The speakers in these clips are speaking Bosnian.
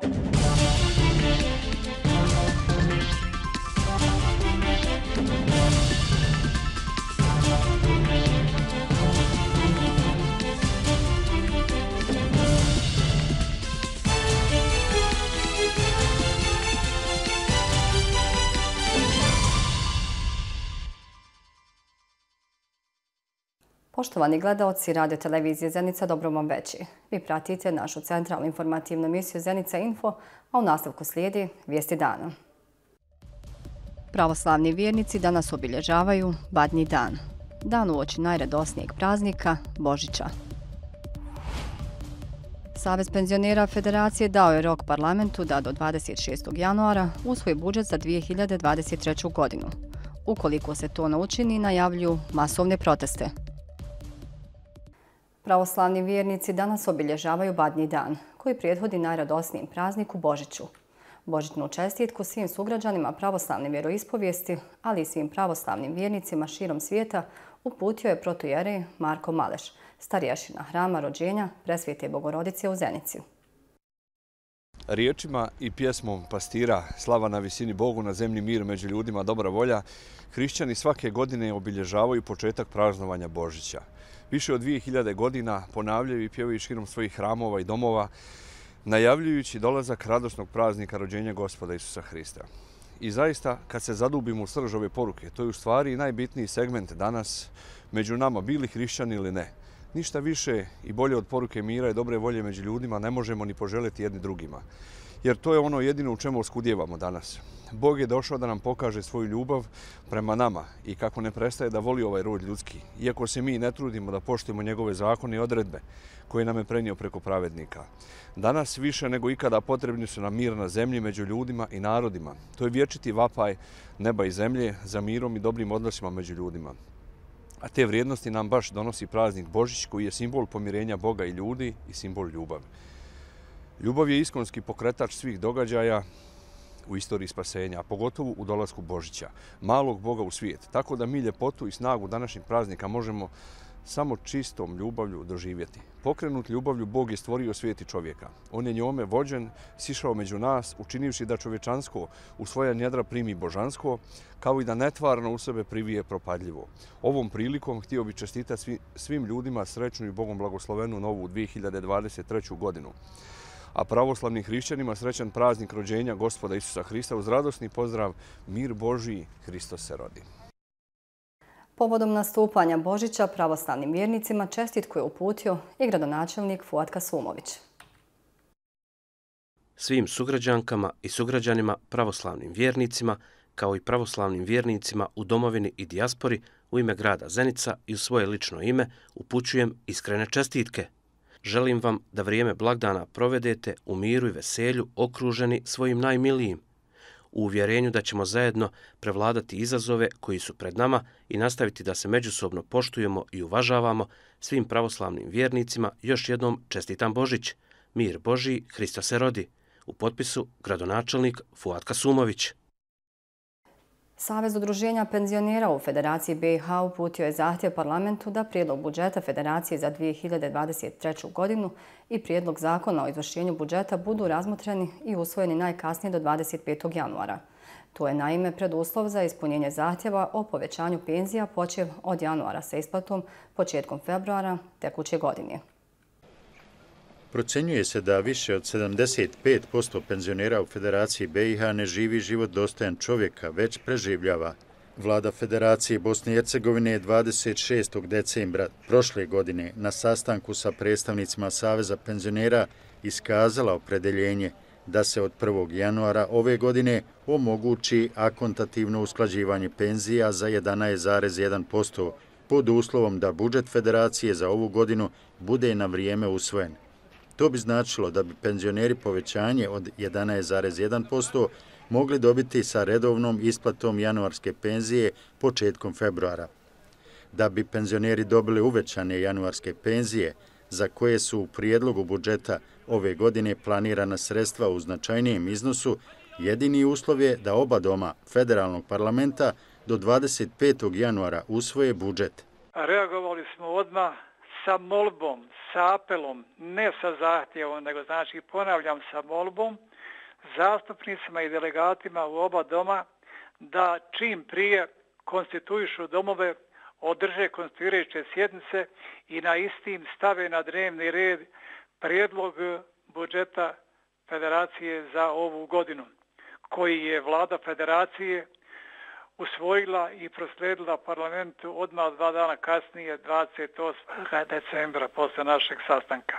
thank you Poštovani gledalci Radio Televizije Zenica, dobro vam veći. Vi pratite našu centralnu informativnu emisiju Zenica Info, a u nastavku slijedi Vijesti dana. Pravoslavni vjernici danas obilježavaju Badnji dan. Dan u oči najredosnijeg praznika Božića. Savez penzionera Federacije dao je rok parlamentu da do 26. januara usvoji budžet za 2023. godinu. Ukoliko se to naučini, najavlju masovne proteste – Pravoslavni vjernici danas obilježavaju Badnji dan, koji prijedhodi najradosnijem prazniku Božiću. Božićnu čestitku svim sugrađanima pravoslavne vjeroispovijesti, ali i svim pravoslavnim vjernicima širom svijeta, uputio je protujere Marko Maleš, starješina hrama rođenja Presvijete Bogorodice u Zenici. Riječima i pjesmom pastira, slava na visini Bogu, na zemlji mir među ljudima, dobra volja, hrišćani svake godine obilježavaju početak praznovanja Božića više od 2000 godina ponavljaju i pjevaju širom svojih hramova i domova, najavljujući dolazak radosnog praznika rođenja gospoda Isusa Hrista. I zaista, kad se zadubimo u srž ove poruke, to je u stvari najbitniji segment danas među nama, bili hrišćani ili ne – Ništa više i bolje od poruke mira i dobre volje među ljudima ne možemo ni poželjeti jedni drugima. Jer to je ono jedino u čemu oskudjevamo danas. Bog je došao da nam pokaže svoju ljubav prema nama i kako ne prestaje da voli ovaj rod ljudski, iako se mi ne trudimo da poštujemo njegove zakone i odredbe koje nam je prenio preko pravednika. Danas više nego ikada potrebni su nam mir na zemlji među ljudima i narodima. To je vječiti vapaj neba i zemlje za mirom i dobrim odnosima među ljudima a te vrijednosti nam baš donosi praznik Božić koji je simbol pomirenja Boga i ljudi i simbol ljubavi. Ljubav je iskonski pokretač svih događaja u istoriji spasenja, a pogotovo u dolazku Božića, malog Boga u svijet. Tako da mi ljepotu i snagu današnjeg praznika možemo samo čistom ljubavlju doživjeti. Pokrenut ljubavlju Bog je stvorio svijet čovjeka. On je njome vođen, sišao među nas, učinivši da čovječansko u svoja njedra primi božansko, kao i da netvarno u sebe privije propadljivo. Ovom prilikom htio bi čestitati svim ljudima srećnu i Bogom blagoslovenu novu 2023. godinu a pravoslavnim hrišćanima srećan praznik rođenja Gospoda Isusa Hrista uz radosni pozdrav Mir Boži, Hristos se rodi. Povodom nastupanja Božića pravoslavnim vjernicima čestitku je uputio i gradonačelnik Fuatka Sumović. Svim sugrađankama i sugrađanima, pravoslavnim vjernicima, kao i pravoslavnim vjernicima u domovini i dijaspori u ime grada Zenica i u svoje lično ime upućujem iskrene čestitke. Želim vam da vrijeme blagdana provedete u miru i veselju okruženi svojim najmilijim, u uvjerenju da ćemo zajedno prevladati izazove koji su pred nama i nastaviti da se međusobno poštujemo i uvažavamo svim pravoslavnim vjernicima. Još jednom čestitam Božić. Mir Boži, Hrista se rodi. U potpisu gradonačelnik Fuatka Sumović. Savez udruženja penzionera u Federaciji BiH uputio je zahtjev parlamentu da prijedlog budžeta Federacije za 2023. godinu i prijedlog zakona o izvršenju budžeta budu razmotreni i usvojeni najkasnije do 25. januara. To je naime preduslov za ispunjenje zahtjeva o povećanju penzija počev od januara sa isplatom početkom februara tekuće godine. Procenjuje se da više od 75% penzionera u Federaciji BiH ne živi život dostojan čovjeka, već preživljava. Vlada Federacije Bosne i Hercegovine je 26. decembra prošle godine na sastanku sa predstavnicima Saveza penzionera iskazala opredeljenje da se od 1. januara ove godine omogući akontativno usklađivanje penzija za 11,1% pod uslovom da budžet Federacije za ovu godinu bude na vrijeme usvojen. To bi značilo da bi penzioneri povećanje od 11,1% mogli dobiti sa redovnom isplatom januarske penzije početkom februara. Da bi penzioneri dobili uvećane januarske penzije, za koje su u prijedlogu budžeta ove godine planirana sredstva u značajnijem iznosu, jedini uslov je da oba doma federalnog parlamenta do 25. januara usvoje budžet. Reagovali smo odmah sa molbom, sa apelom, ne sa zahtjevom, nego znači ponavljam sa molbom, zastupnicima i delegatima u oba doma da čim prije konstituišu domove, održe konstituirajuće sjednice i na istim stave na drevni red prijedlog budžeta federacije za ovu godinu, koji je vlada federacije usvojila i prosledila parlamentu odmah dva dana kasnije, 28. decembra, posle našeg sastanka.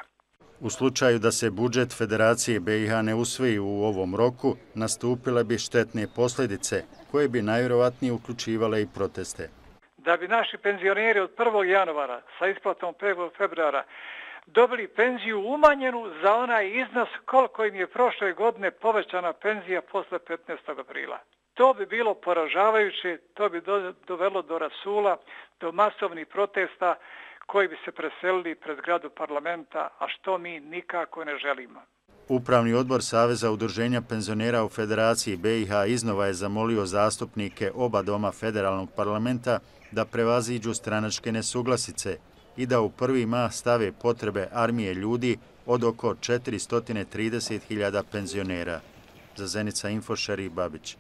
U slučaju da se budžet Federacije BiH ne usvoji u ovom roku, nastupile bi štetne posljedice koje bi najvjerovatnije uključivale i proteste. Da bi naši penzioneri od 1. januara sa isplatom 1. februara dobili penziju umanjenu za onaj iznos koliko im je prošle godine povećana penzija posle 15. aprila. To bi bilo poražavajuće, to bi dovelo do rasula, do masovnih protesta koji bi se preselili pred gradu parlamenta, a što mi nikako ne želimo. Upravni odbor Saveza udruženja penzionera u Federaciji BiH iznova je zamolio zastupnike oba doma federalnog parlamenta da prevaziđu stranačke nesuglasice i da u prvi mah stave potrebe armije ljudi od oko 430.000 penzionera. Za Zenica Infošari Babići.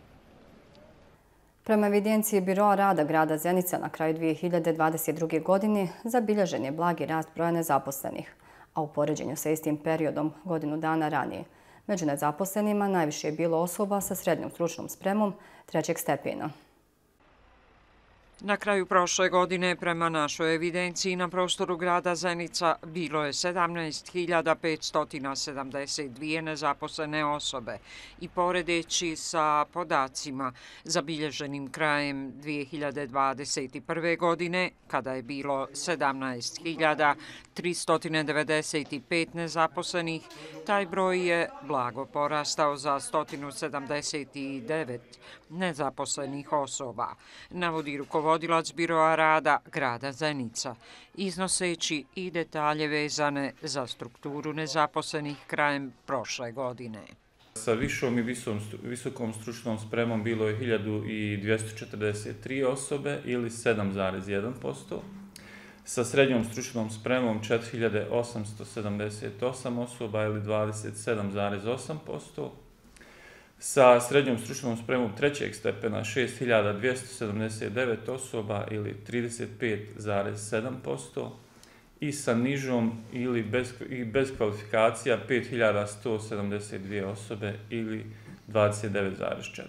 Prema evidenciji Biroa rada grada Zenica na kraju 2022. godine zabilježen je blagi rast broja nezaposlenih, a u poređenju sa istim periodom godinu dana ranije. Među nezaposlenima najviše je bilo osoba sa srednjom stručnom spremom trećeg stepena. Na kraju prošle godine prema našoj evidenciji na prostoru grada Zenica bilo je 17.572 nezaposlene osobe i poredeći sa podacima zabilježenim krajem 2021. godine kada je bilo 17.395 nezaposlenih, taj broj je blago porastao za 179 osoba nezaposlenih osoba, navodi rukovodilac Biroa rada grada Zenica, iznoseći i detalje vezane za strukturu nezaposlenih krajem prošle godine. Sa višom i visokom stručnom spremom bilo je 1243 osobe ili 7,1%, Sa srednjom stručnom spremom 4878 osoba ili 27,8%, sa srednjom stručnom spremom trećeg stepena 6279 osoba ili 35,7% i sa nižom ili bez, i bez kvalifikacija 5172 osobe ili 29,4%.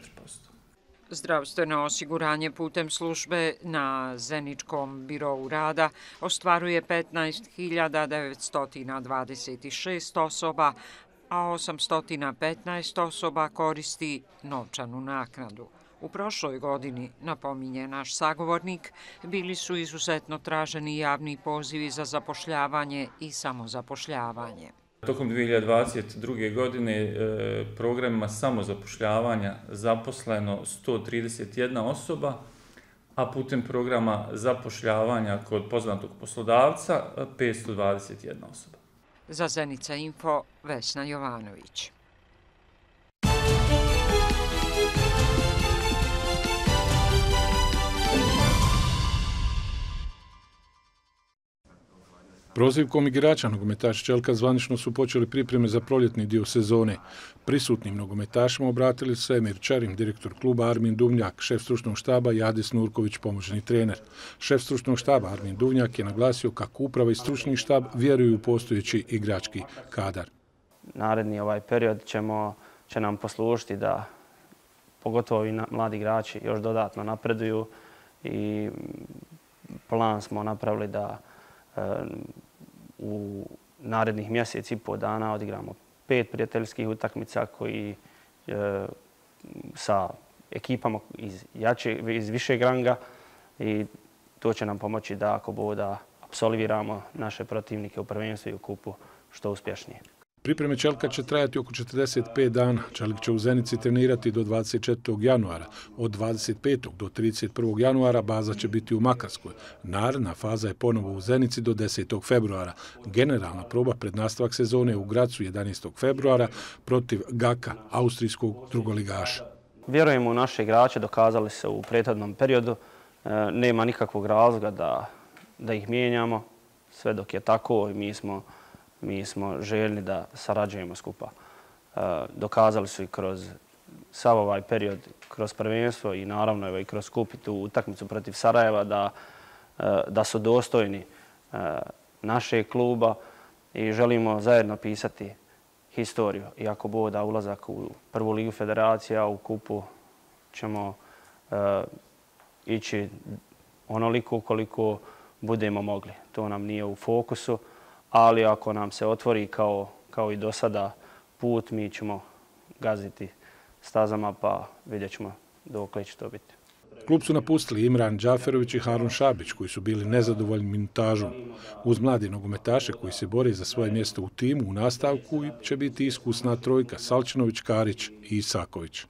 Zdravstveno osiguranje putem službe na Zeničkom birovu rada ostvaruje 15.926 osoba, a 815 osoba koristi novčanu naknadu. U prošloj godini, napominje naš sagovornik, bili su izuzetno traženi javni pozivi za zapošljavanje i samozapošljavanje. Tokom 2022. godine e, programima samozapošljavanja zaposleno 131 osoba, a putem programa zapošljavanja kod poznatog poslodavca 521 e, osoba. Za Zenica Info, Vesna Jovanović. Prozivkom igrača nogometač Čelka zvanično su počeli pripreme za proljetni dio sezone. Prisutnim nogometašima obratili se Emir Čarim, direktor kluba Armin Duvnjak, šef stručnog štaba Jadis Nurković, pomoćni trener. Šef stručnog štaba Armin Duvnjak je naglasio kako uprava i stručni štab vjeruju u postojeći igrački kadar. Naredni ovaj period ćemo, će nam poslušiti da pogotovo i mladi igrači još dodatno napreduju i plan smo napravili da u narednih mjeseci i pol dana odigramo pet prijateljskih utakmica koji e, sa ekipama iz, jače, iz višeg ranga i to će nam pomoći da ako boda apsolviramo naše protivnike u prvenstvu i u kupu što uspješnije. Pripreme Čelka će trajati oko 45 dana. Čelik će u Zenici trenirati do 24. januara. Od 25. do 31. januara baza će biti u Makarskoj. Naredna faza je ponovo u Zenici do 10. februara. Generalna proba pred nastavak sezone u Gracu 11. februara protiv Gaka, austrijskog drugoligaša. Vjerujemo u naše igrače, dokazali se u prethodnom periodu. E, nema nikakvog razloga da ih mijenjamo. Sve dok je tako, mi smo učinili Mi smo željni da sarađujemo skupa. E, dokazali su i kroz sav ovaj period, kroz prvenstvo i naravno i kroz skupitu utakmicu protiv Sarajeva da e, su dostojni e, naše kluba i želimo zajedno pisati historiju. Iako bo da ulazak u prvu ligu federacija, u kupu ćemo ići onoliko koliko budemo mogli. To nam nije u fokusu ali ako nam se otvori kao kao i do sada put, mi ćemo gaziti stazama pa vidjet ćemo dok li će to biti. Klub su napustili Imran Đaferović i Harun Šabić, koji su bili nezadovoljni minutažom. Uz mladi nogometaše koji se bore za svoje mjesto u timu, u nastavku će biti iskusna trojka Salčinović, Karić i Isaković.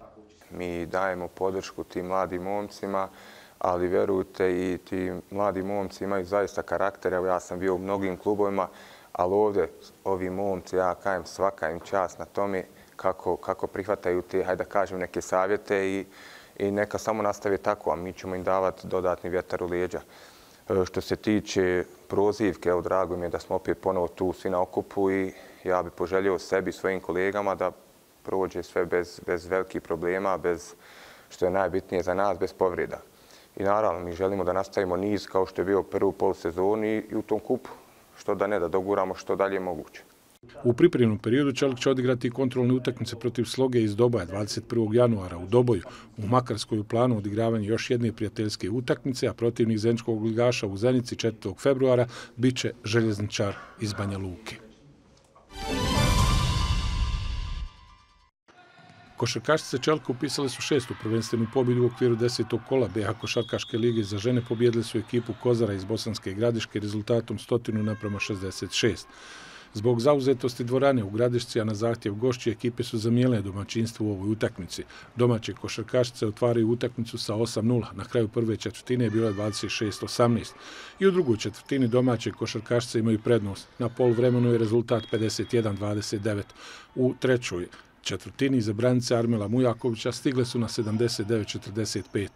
Mi dajemo podršku tim mladim momcima, ali verujte i ti mladi momci imaju zaista karakter. Ja sam bio u mnogim klubovima, ali ovdje ovi momci, ja kajem svaka im čast na tome kako, kako prihvataju te, hajde da kažem, neke savjete i, i neka samo nastave tako, a mi ćemo im davati dodatni vjetar u lijeđa. E, što se tiče prozivke, evo drago mi je da smo opet ponovo tu svi na okupu i ja bi poželio sebi i svojim kolegama da prođe sve bez, bez velikih problema, bez što je najbitnije za nas, bez povreda. I naravno, mi želimo da nastavimo niz kao što je bio prvu polsezoni i u tom kupu što da ne, da doguramo što dalje moguće. U pripremnom periodu Čelik će odigrati kontrolne utakmice protiv sloge iz Doboja 21. januara u Doboju. U Makarskoj u planu odigravanje još jedne prijateljske utakmice, a protivnih zemskog ligaša u Zenici 4. februara biće željezničar iz Banja Luke. Košarkašice Čelka upisale su šestu prvenstvenu pobjedu u okviru desetog kola BH Košarkaške lige za žene pobjedile su ekipu Kozara iz Bosanske i Gradiške rezultatom 100 naprema 66. Zbog zauzetosti dvorane u Gradišci, a na zahtjev gošći, ekipe su zamijele domaćinstvo u ovoj utakmici. Domaće košarkašice otvaraju utakmicu sa 8-0, na kraju prve četvrtine je bilo 26-18. I u drugoj četvrtini domaće košarkašice imaju prednost. Na pol vremenu je rezultat 51-29. U trećoj Četvrtini za branice Armela Mujakovića stigle su na 79-45.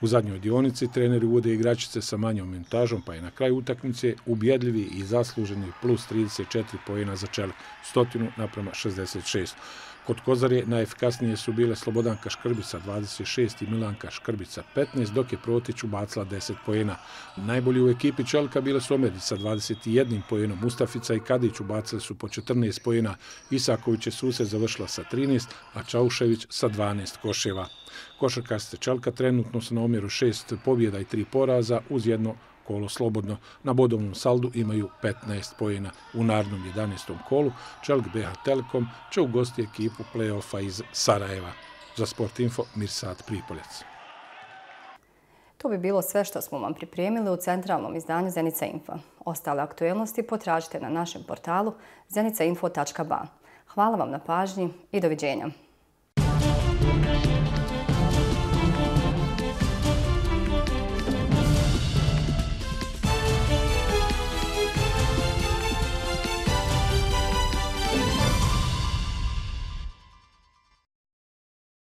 U zadnjoj dionici treneri uvode igračice sa manjom montažom, pa je na kraju utakmice ubjedljivi i zasluženi plus 34 pojena za čelik, 100 naprema 66. Kod Kozare najefikasnije su bile Slobodanka Škrbica 26 i Milanka Škrbica 15, dok je Protić ubacila 10 pojena. Najbolji u ekipi Čelka bile su Omedi sa 21 pojenom, Mustafica i Kadić ubacili su po 14 pojena, Isaković je suse završila sa 13, a Čaušević sa 12 koševa. Košarkaste Čelka trenutno su na omjeru 6 pobjeda i 3 poraza uz jedno kolo slobodno. Na bodovnom saldu imaju 15 pojena. U narodnom 11. kolu Čelg BH Telekom će ugosti ekipu play-offa iz Sarajeva. Za Sport Info, Mirsad Pripoljac. To bi bilo sve što smo vam pripremili u centralnom izdanju Zenica Info. Ostale aktuelnosti potražite na našem portalu zenicainfo.ba. Hvala vam na pažnji i doviđenja.